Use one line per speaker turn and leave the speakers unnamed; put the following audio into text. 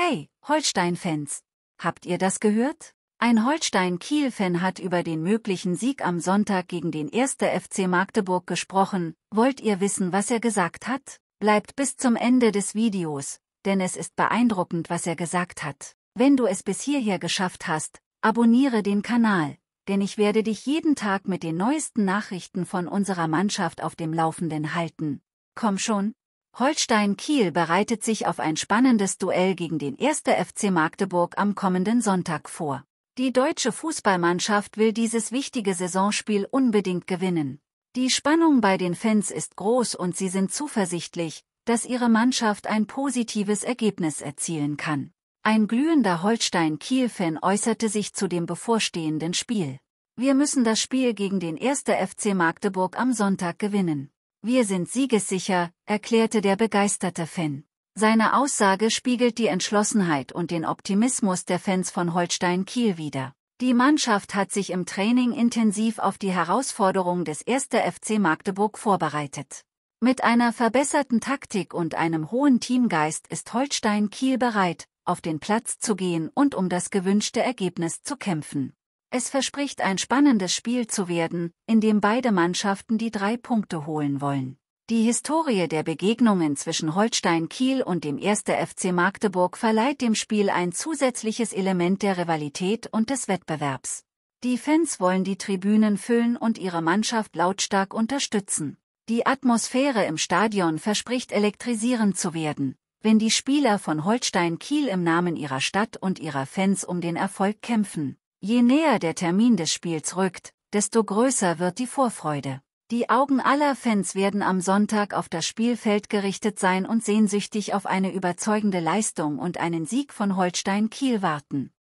Hey, Holstein-Fans! Habt ihr das gehört? Ein Holstein-Kiel-Fan hat über den möglichen Sieg am Sonntag gegen den 1. FC Magdeburg gesprochen. Wollt ihr wissen, was er gesagt hat? Bleibt bis zum Ende des Videos, denn es ist beeindruckend, was er gesagt hat. Wenn du es bis hierher geschafft hast, abonniere den Kanal, denn ich werde dich jeden Tag mit den neuesten Nachrichten von unserer Mannschaft auf dem Laufenden halten. Komm schon, Holstein Kiel bereitet sich auf ein spannendes Duell gegen den 1. FC Magdeburg am kommenden Sonntag vor. Die deutsche Fußballmannschaft will dieses wichtige Saisonspiel unbedingt gewinnen. Die Spannung bei den Fans ist groß und sie sind zuversichtlich, dass ihre Mannschaft ein positives Ergebnis erzielen kann. Ein glühender Holstein-Kiel-Fan äußerte sich zu dem bevorstehenden Spiel. Wir müssen das Spiel gegen den 1. FC Magdeburg am Sonntag gewinnen. Wir sind siegessicher, erklärte der begeisterte Fan. Seine Aussage spiegelt die Entschlossenheit und den Optimismus der Fans von Holstein Kiel wider. Die Mannschaft hat sich im Training intensiv auf die Herausforderung des 1. FC Magdeburg vorbereitet. Mit einer verbesserten Taktik und einem hohen Teamgeist ist Holstein Kiel bereit, auf den Platz zu gehen und um das gewünschte Ergebnis zu kämpfen. Es verspricht ein spannendes Spiel zu werden, in dem beide Mannschaften die drei Punkte holen wollen. Die Historie der Begegnungen zwischen Holstein Kiel und dem 1. FC Magdeburg verleiht dem Spiel ein zusätzliches Element der Rivalität und des Wettbewerbs. Die Fans wollen die Tribünen füllen und ihre Mannschaft lautstark unterstützen. Die Atmosphäre im Stadion verspricht elektrisierend zu werden, wenn die Spieler von Holstein Kiel im Namen ihrer Stadt und ihrer Fans um den Erfolg kämpfen. Je näher der Termin des Spiels rückt, desto größer wird die Vorfreude. Die Augen aller Fans werden am Sonntag auf das Spielfeld gerichtet sein und sehnsüchtig auf eine überzeugende Leistung und einen Sieg von Holstein Kiel warten.